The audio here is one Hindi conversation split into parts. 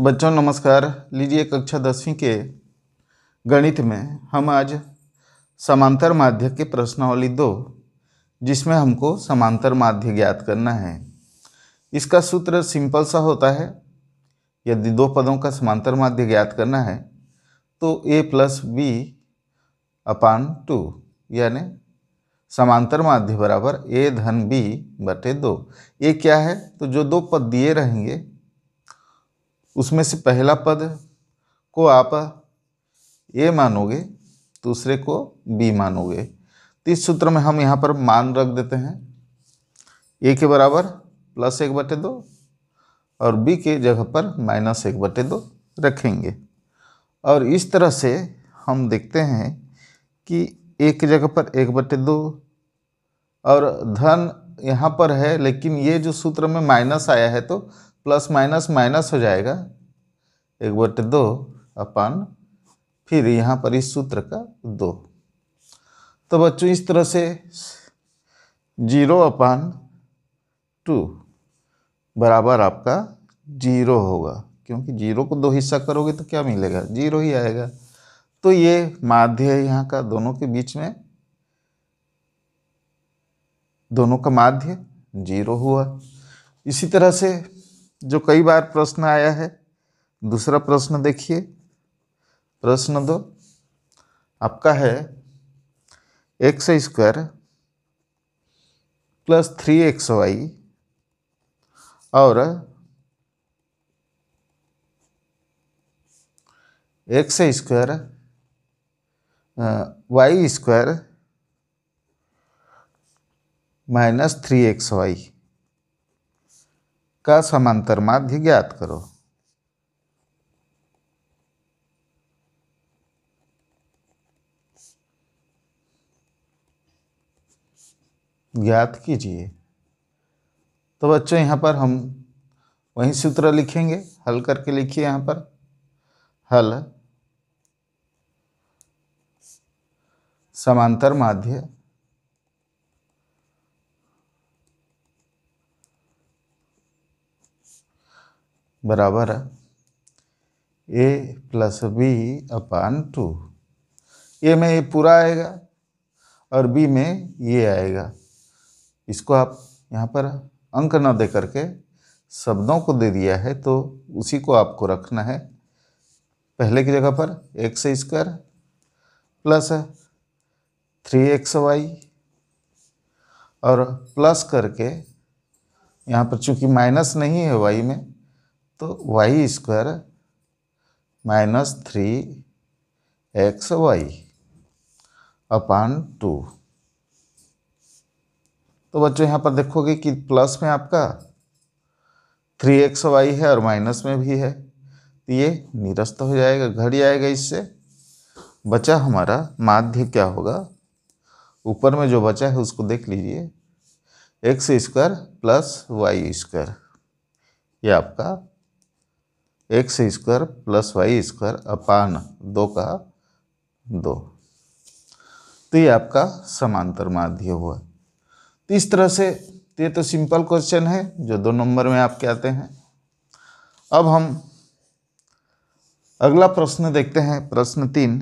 तो बच्चों नमस्कार लीजिए कक्षा दसवीं के गणित में हम आज समांतर माध्य के प्रश्नावली दो जिसमें हमको समांतर माध्य ज्ञात करना है इसका सूत्र सिंपल सा होता है यदि दो पदों का समांतर माध्य ज्ञात करना है तो A plus B upon two यानी समांतर माध्य बराबर ए धन बी बटे दो ये क्या है तो जो दो पद दिए रहेंगे उसमें से पहला पद को आप ए मानोगे दूसरे को बी मानोगे तो इस सूत्र में हम यहाँ पर मान रख देते हैं ए के बराबर प्लस एक बटे दो और बी के जगह पर माइनस एक बटे दो रखेंगे और इस तरह से हम देखते हैं कि एक जगह पर एक बटे दो और धन यहाँ पर है लेकिन ये जो सूत्र में माइनस आया है तो प्लस माइनस माइनस हो जाएगा एक बटे दो अपन फिर यहाँ पर इस सूत्र का दो तो बच्चों इस तरह से जीरो अपन टू बराबर आपका जीरो होगा क्योंकि जीरो को दो हिस्सा करोगे तो क्या मिलेगा जीरो ही आएगा तो ये माध्य है यहाँ का दोनों के बीच में दोनों का माध्य जीरो हुआ इसी तरह से जो कई बार प्रश्न आया है दूसरा प्रश्न देखिए प्रश्न दो आपका है X square plus three X Y और X square Y square minus three X Y का समांतर माध्य ज्ञात करो ज्ञात कीजिए तो बच्चों यहाँ पर हम वही सूत्र लिखेंगे हल करके लिखिए यहाँ पर हल समांतर माध्य बराबर है A plus B upon two A में ये पूरा आएगा और बी में ये आएगा इसको आप यहाँ पर अंक ना दे करके शब्दों को दे दिया है तो उसी को आपको रखना है पहले की जगह पर X square plus three X Y और प्लस करके यहाँ पर चूंकि माइनस नहीं है वाई में तो Y square minus three X Y upon two तो बच्चों यहाँ पर देखोगे कि प्लस में आपका थ्री एक्स वाई है और माइनस में भी है तो ये निरस्त हो जाएगा घट जाएगा इससे बचा हमारा माध्य क्या होगा ऊपर में जो बचा है उसको देख लीजिए X square plus Y square ये आपका X square plus Y square upon दो का दो तो ये आपका समांतर माध्य हुआ तो इस तरह से तो ये तो सिंपल क्वेश्चन है जो दो नंबर में आपके आते हैं अब हम अगला प्रश्न देखते हैं प्रश्न तीन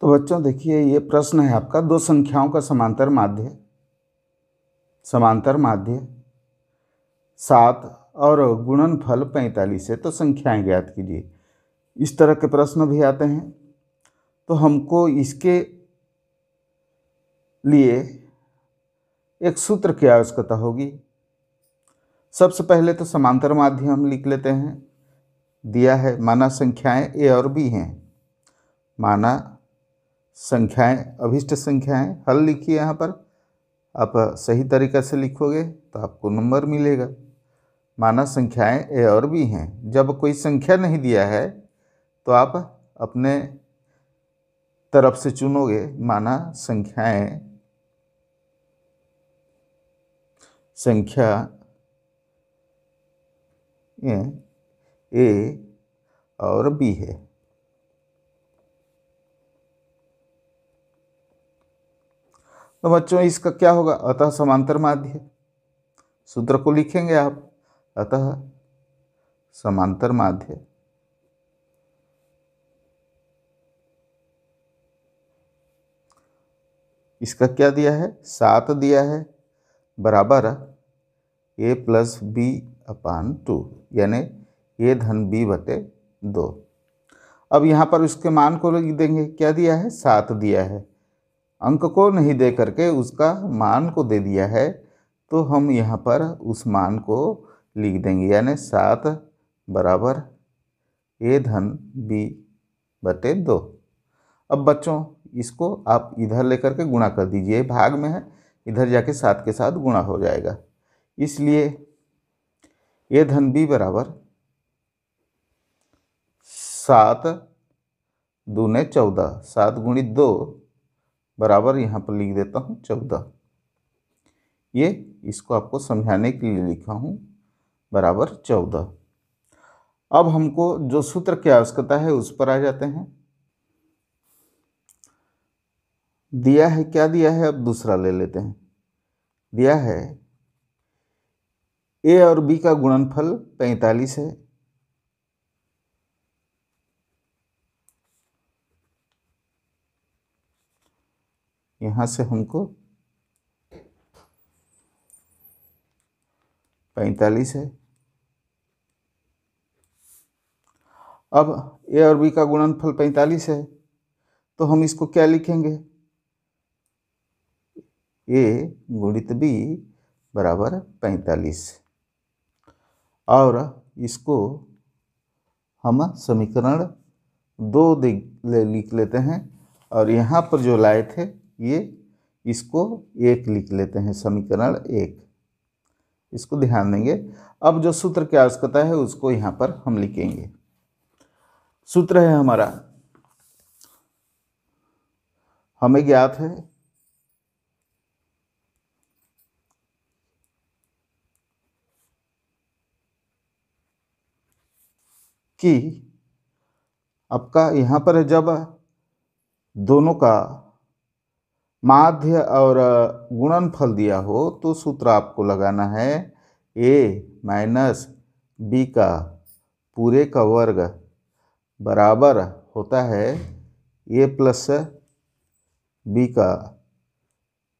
तो बच्चों देखिए ये प्रश्न है आपका दो संख्याओं का समांतर माध्य समांतर माध्य सात और गुणन फल पैंतालीस है तो संख्याएं ज्ञात कीजिए इस तरह के प्रश्न भी आते हैं तो हमको इसके लिए एक सूत्र की आवश्यकता होगी सबसे पहले तो समांतर माध्य हम लिख लेते हैं दिया है माना संख्याएं ए और बी हैं माना संख्याएं अभिष्ट संख्याएं हल लिखिए यहाँ पर आप सही तरीक़े से लिखोगे तो आपको नंबर मिलेगा माना संख्याएं ए और बी हैं जब कोई संख्या नहीं दिया है तो आप अपने तरफ से चुनोगे माना संख्याएं संख्या ए और बी है तो बच्चों इसका क्या होगा अतः समांतर माध्य सूत्र को लिखेंगे आप अतः समांतर माध्य इसका क्या दिया है सात दिया है बराबर A plus B upon two यानी ए धन बी बटे दो अब यहाँ पर उसके मान को लिख देंगे क्या दिया है सात दिया है अंक को नहीं दे करके उसका मान को दे दिया है तो हम यहाँ पर उस मान को लिख देंगे यानी सात बराबर ए धन बी बटे दो अब बच्चों इसको आप इधर लेकर के गुणा कर दीजिए भाग में है इधर जाके सात के साथ गुणा हो जाएगा इसलिए ए धन बी बराबर सात दूने चौदह सात गुणित दो बराबर यहाँ पर लिख देता हूँ चौदह ये इसको आपको समझाने के लिए लिखा हूँ बराबर चौदह अब हमको जो सूत्र की आवश्यकता है उस पर आ जाते हैं दिया है क्या दिया है अब दूसरा ले लेते हैं दिया है ए और बी का गुणनफल पैंतालीस है यहाँ से हमको पैंतालीस है अब ए और बी का गुणनफल पैंतालीस है तो हम इसको क्या लिखेंगे ए गुणित बी बराबर पैंतालीस और इसको हम समीकरण दो ले लिख लेते हैं और यहाँ पर जो लाए थे ये इसको एक लिख लेते हैं समीकरण एक इसको ध्यान देंगे अब जो सूत्र की आवश्यकता है उसको यहाँ पर हम लिखेंगे सूत्र है हमारा हमें ज्ञात है कि आपका यहाँ पर जब दोनों का माध्य और गुणनफल दिया हो तो सूत्र आपको लगाना है ए माइनस बी का पूरे का वर्ग बराबर होता है ए प्लस बी का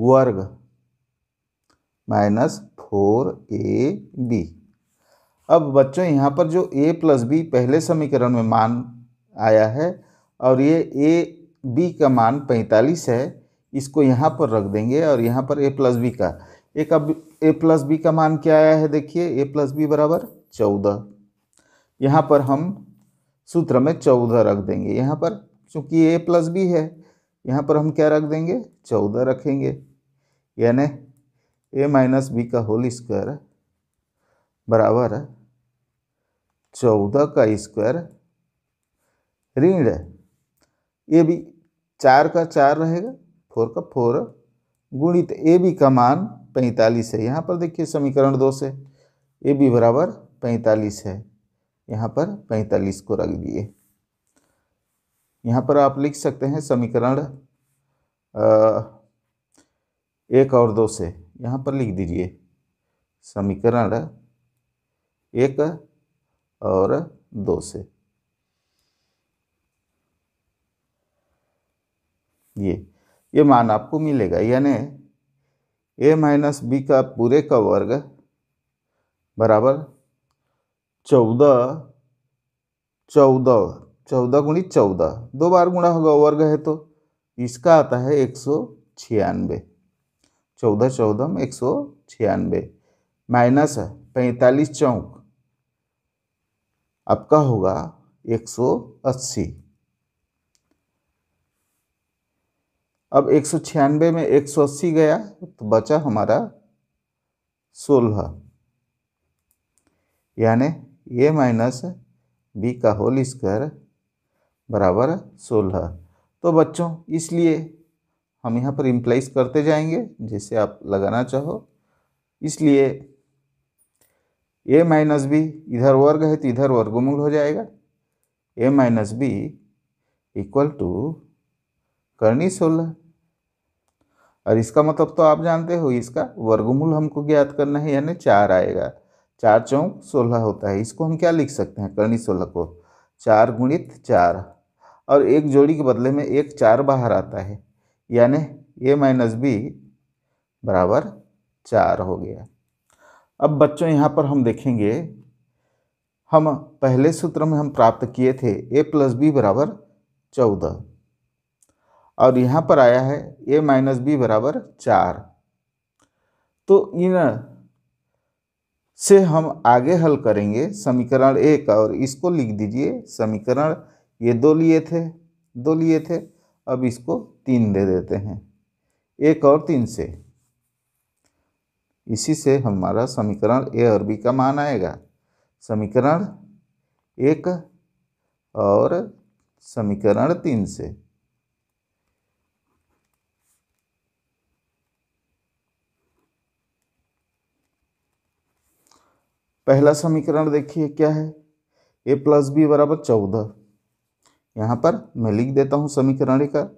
वर्ग माइनस फोर ए बी अब बच्चों यहाँ पर जो ए प्लस बी पहले समीकरण में मान आया है और ये ए बी का मान पैंतालीस है इसको यहाँ पर रख देंगे और यहाँ पर ए प्लस बी का एक अब ए प्लस बी का मान क्या आया है देखिए ए प्लस बी बराबर चौदह यहाँ पर हम सूत्र में चौदह रख देंगे यहाँ पर चूँकि ए प्लस बी है यहाँ पर हम क्या रख देंगे चौदह रखेंगे यानी ए माइनस बी का होल स्क्वायर बराबर चौदह का स्क्वायर ऋण ये भी चार का चार रहेगा फोर का फोर गुणित ए बी का मान पैंतालीस है यहाँ पर देखिए समीकरण दो से ए बी बराबर पैंतालीस है यहाँ पर पैंतालीस को रख दिए यहाँ पर आप लिख सकते हैं समीकरण एक और दो से यहाँ पर लिख दीजिए समीकरण एक और दो से ये ये मान आपको मिलेगा यानी ए माइनस बी का पूरे का वर्ग बराबर चौदह चौदह चौदह गुणी चौदह दो बार गुणा होगा वर्ग है तो इसका आता है एक सौ छियानबे चौदह चौदह एक सौ छियानबे माइनस पैंतालीस चौंक आपका होगा एक सौ अस्सी अब एक सौ छियानवे में एक सौ अस्सी गया तो बचा हमारा सोलह यानी ए माइनस बी का होल स्क्वायर बराबर सोलह तो बच्चों इसलिए हम यहाँ पर इम्प्लाइज करते जाएंगे जैसे आप लगाना चाहो इसलिए ए माइनस बी इधर वर्ग है तो इधर वर्गमूल हो जाएगा A minus B equal to करनी सोलह और इसका मतलब तो आप जानते हो इसका वर्गमूल हमको ज्ञात करना है यानी चार आएगा चार चौंक सोलह होता है इसको हम क्या लिख सकते हैं कर्णी सोलह को चार गुणित चार और एक जोड़ी के बदले में एक चार बाहर आता है यानि ए माइनस बी बराबर चार हो गया अब बच्चों यहाँ पर हम देखेंगे हम पहले सूत्र में हम प्राप्त किए थे ए प्लस बी बराबर चौदह और यहाँ पर आया है ए माइनस बी बराबर चार तो इन से हम आगे हल करेंगे समीकरण एक और इसको लिख दीजिए समीकरण ये दो लिए थे दो लिए थे अब इसको तीन दे देते हैं एक और तीन से इसी से हमारा समीकरण ए और बी का मान आएगा समीकरण एक और समीकरण तीन से पहला समीकरण देखिए क्या है ए प्लस बी बराबर चौदह यहाँ पर मैं लिख देता हूँ समीकरण का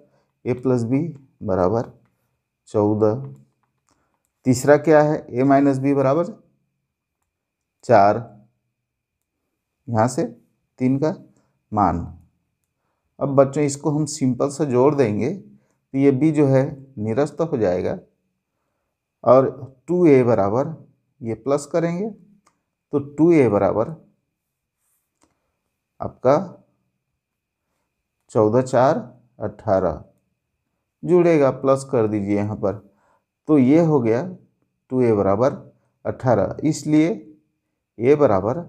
ए प्लस बी बराबर चौदह तीसरा क्या है ए माइनस बी बराबर चार यहाँ से तीन का मान अब बच्चों इसको हम सिंपल सा जोड़ देंगे तो ये बी जो है निरस्त हो जाएगा और टू ए बराबर ये प्लस करेंगे तो टू ए बराबर आपका चौदह चार अट्ठारह जुड़ेगा प्लस कर दीजिए यहाँ पर तो ये हो गया टू ए बराबर अट्ठारह इसलिए ए बराबर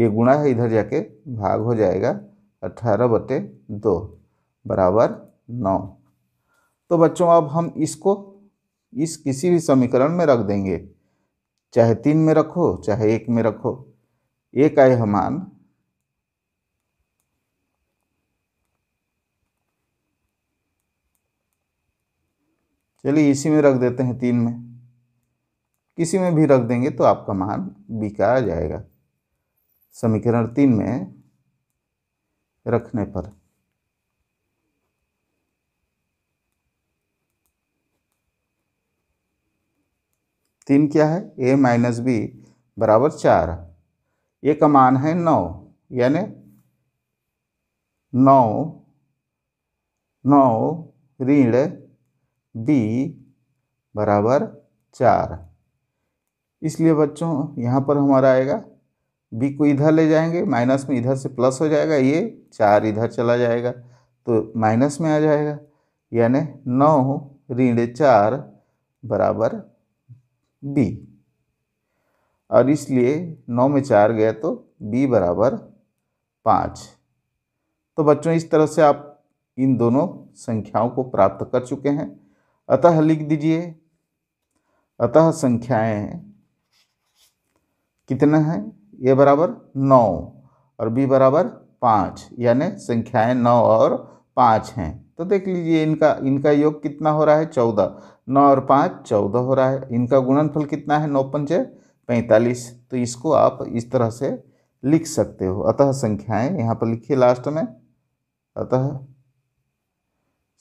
ये गुणा है इधर जाके भाग हो जाएगा अट्ठारह बटे दो बराबर नौ तो बच्चों अब हम इसको इस किसी भी समीकरण में रख देंगे चाहे तीन में रखो चाहे एक में रखो एक आए हमान चलिए इसी में रख देते हैं तीन में किसी में भी रख देंगे तो आपका मान बिका आ जाएगा समीकरण तीन में रखने पर तीन क्या है ए माइनस बी बराबर चार ए का मान है नौ यानी नौ नौ ऋण बी बराबर चार इसलिए बच्चों यहाँ पर हमारा आएगा बी को इधर ले जाएंगे माइनस में इधर से प्लस हो जाएगा ये चार इधर चला जाएगा तो माइनस में आ जाएगा यानी नौ ऋण चार बराबर बी और इसलिए नौ में चार गया तो बी बराबर पाँच तो बच्चों इस तरह से आप इन दोनों संख्याओं को प्राप्त कर चुके हैं अतः लिख दीजिए अतः संख्याएं कितना हैं ए बराबर नौ और बी बराबर पाँच यानी संख्याएं नौ और पाँच हैं तो देख लीजिए इनका इनका योग कितना हो रहा है चौदह नौ और पाँच चौदह हो रहा है इनका गुणनफल कितना है नौ पंचे पैंतालीस तो इसको आप इस तरह से लिख सकते हो अतः संख्याएं यहाँ पर लिखिए लास्ट में अतः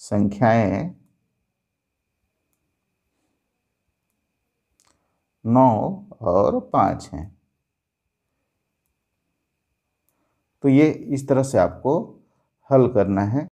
संख्याएं नौ और पाँच हैं तो ये इस तरह से आपको हल करना है